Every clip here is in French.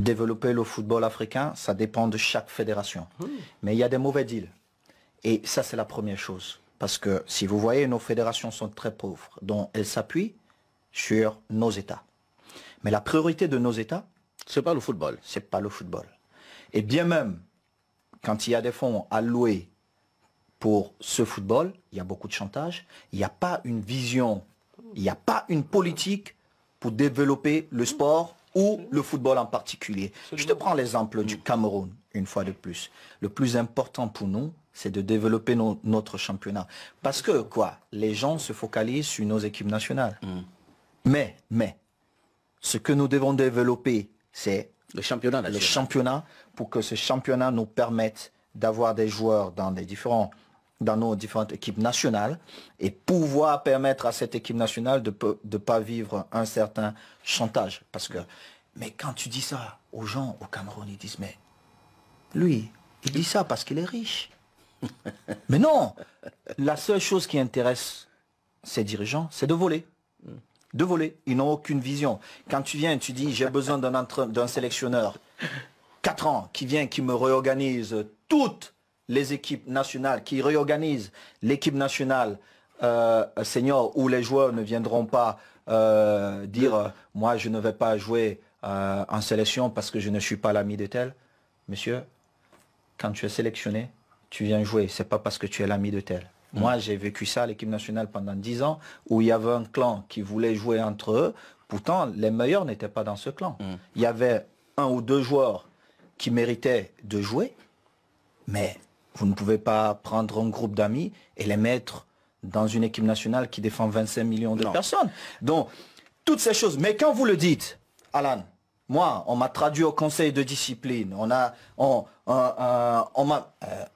développer le football africain, ça dépend de chaque fédération. Mmh. Mais il y a des mauvais deals. Et ça, c'est la première chose. Parce que si vous voyez, nos fédérations sont très pauvres, dont elles s'appuient sur nos États. Mais la priorité de nos États, c'est pas le football. C'est pas le football. Et bien même, quand il y a des fonds alloués pour ce football, il y a beaucoup de chantage. Il n'y a pas une vision, il n'y a pas une politique pour développer le sport ou le football en particulier. Je te prends l'exemple du Cameroun, une fois de plus. Le plus important pour nous, c'est de développer notre championnat. Parce que, quoi, les gens se focalisent sur nos équipes nationales. Mm. Mais, mais, ce que nous devons développer, c'est le championnat, le championnat pour que ce championnat nous permette d'avoir des joueurs dans les différents dans nos différentes équipes nationales et pouvoir permettre à cette équipe nationale de ne pas vivre un certain chantage. Parce que, mais quand tu dis ça aux gens au Cameroun, ils disent, mais lui, il dit ça parce qu'il est riche. mais non, la seule chose qui intéresse ces dirigeants, c'est de voler. De voler. Ils n'ont aucune vision. Quand tu viens, tu dis, j'ai besoin d'un sélectionneur, 4 ans, qui vient, qui me réorganise toute les équipes nationales, qui réorganisent l'équipe nationale euh, senior où les joueurs ne viendront pas euh, dire euh, moi je ne vais pas jouer en sélection parce que je ne suis pas l'ami de tel. Monsieur, quand tu es sélectionné, tu viens jouer, c'est pas parce que tu es l'ami de tel. Mmh. Moi, j'ai vécu ça à l'équipe nationale pendant 10 ans, où il y avait un clan qui voulait jouer entre eux. Pourtant, les meilleurs n'étaient pas dans ce clan. Mmh. Il y avait un ou deux joueurs qui méritaient de jouer, mais vous ne pouvez pas prendre un groupe d'amis et les mettre dans une équipe nationale qui défend 25 millions de personnes. Donc, toutes ces choses. Mais quand vous le dites, Alan, moi, on m'a traduit au conseil de discipline. On a, euh,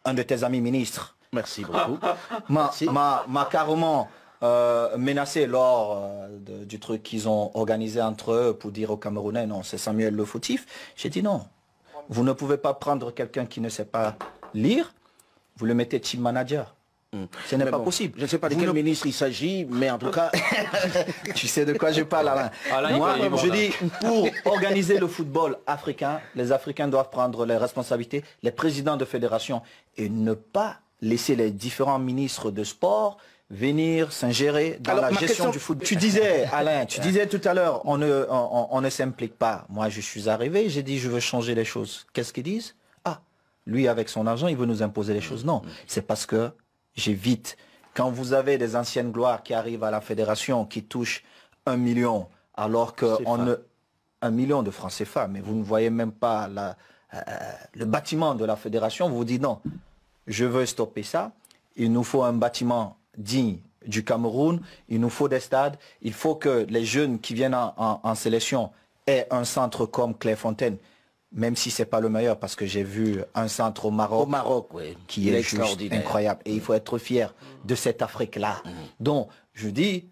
un de tes amis ministres. Merci ah. beaucoup. M'a carrément euh, menacé lors euh, du truc qu'ils ont organisé entre eux pour dire aux Camerounais, non, c'est Samuel le fautif. J'ai dit non. Vous ne pouvez pas prendre quelqu'un qui ne sait pas lire vous le mettez team manager. Hmm. Ce n'est pas possible. Je ne sais pas de quel ministre il s'agit, mais en tout cas, tu sais de quoi je parle, Alain. Moi, je dis, pour organiser le football africain, les Africains doivent prendre les responsabilités, les présidents de fédération. et ne pas laisser les différents ministres de sport venir s'ingérer dans la gestion du football. Tu disais, Alain, tu disais tout à l'heure, on on ne s'implique pas. Moi, je suis arrivé, j'ai dit, je veux changer les choses. Qu'est-ce qu'ils disent lui avec son argent, il veut nous imposer les mm. choses. Non, mm. c'est parce que j'évite. Quand vous avez des anciennes gloires qui arrivent à la fédération, qui touchent un million, alors qu'on a un million de francs CFA, mais vous ne voyez même pas euh, le bâtiment de la fédération, vous vous dites non, je veux stopper ça. Il nous faut un bâtiment digne du Cameroun, il nous faut des stades, il faut que les jeunes qui viennent en, en sélection aient un centre comme Clairefontaine même si c'est pas le meilleur, parce que j'ai vu un centre au Maroc, qui est, juste incroyable. Et il faut être fier de cette Afrique-là. Mm. Donc, je dis,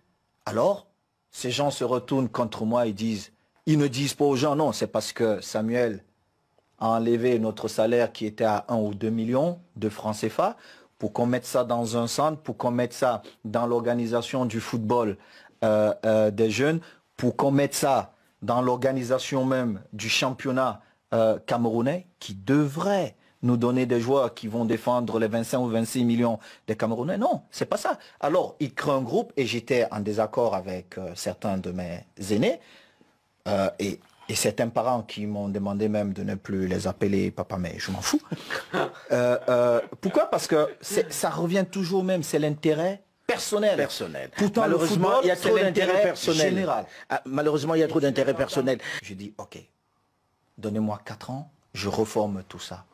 alors, ces gens se retournent contre moi et disent, ils ne disent pas aux gens, non, c'est parce que Samuel a enlevé notre salaire qui était à 1 ou 2 millions de francs CFA pour qu'on mette ça dans un centre, pour qu'on mette ça dans l'organisation du football euh, euh, des jeunes, pour qu'on mette ça dans l'organisation même du championnat euh, camerounais qui devraient nous donner des joueurs qui vont défendre les 25 ou 26 millions des Camerounais. Non, c'est pas ça. Alors, il crée un groupe et j'étais en désaccord avec euh, certains de mes aînés euh, et, certains parents qui m'ont demandé même de ne plus les appeler papa, mais je m'en fous. pourquoi Parce que ça revient toujours même, c'est l'intérêt personnel. Personnel. Pourtant, ah, malheureusement, il y a trop d'intérêt personnel. malheureusement, il y a trop d'intérêt personnel. Je dis, ok, donnez-moi 4 ans, je reforme tout ça.